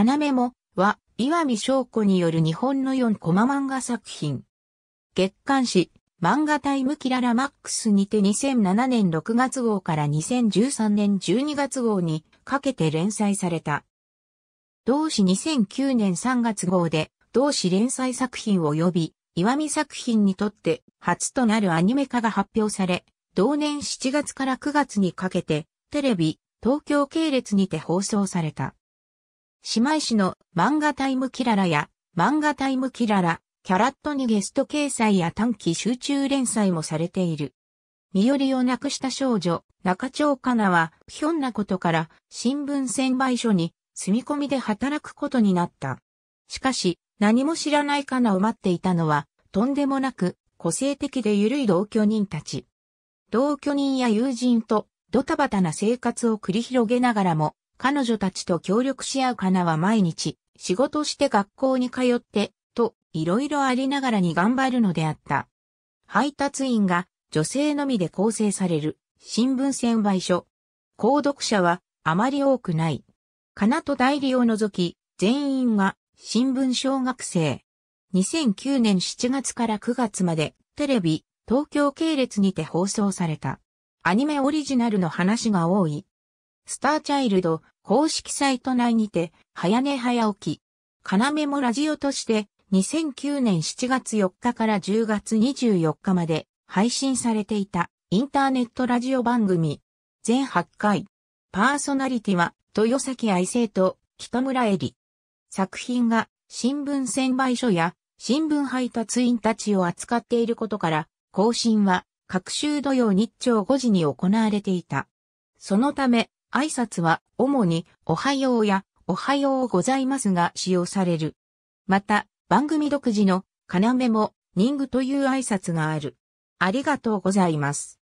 要も、は、岩見翔子による日本の4コマ漫画作品。月刊誌、漫画タイムキララマックスにて2007年6月号から2013年12月号にかけて連載された。同誌2009年3月号で同誌連載作品及び岩見作品にとって初となるアニメ化が発表され、同年7月から9月にかけてテレビ、東京系列にて放送された。姉妹誌の漫画タイムキララや漫画タイムキララ、キャラットにゲスト掲載や短期集中連載もされている。身寄りをなくした少女、中町かなは、ひょんなことから新聞専売所に住み込みで働くことになった。しかし、何も知らないかなを待っていたのは、とんでもなく個性的で緩い同居人たち。同居人や友人とドタバタな生活を繰り広げながらも、彼女たちと協力し合うかなは毎日、仕事して学校に通って、と、いろいろありながらに頑張るのであった。配達員が女性のみで構成される新聞専売所。購読者はあまり多くない。かなと代理を除き、全員が新聞小学生。2009年7月から9月までテレビ、東京系列にて放送された。アニメオリジナルの話が多い。スターチャイルド公式サイト内にて、早寝早起き。要もラジオとして、2009年7月4日から10月24日まで配信されていたインターネットラジオ番組。全8回。パーソナリティは、豊崎愛生と北村恵里。作品が新聞専売所や新聞配達員たちを扱っていることから、更新は各週土曜日朝5時に行われていた。そのため、挨拶は主におはようやおはようございますが使用される。また、番組独自の要もニングという挨拶がある。ありがとうございます。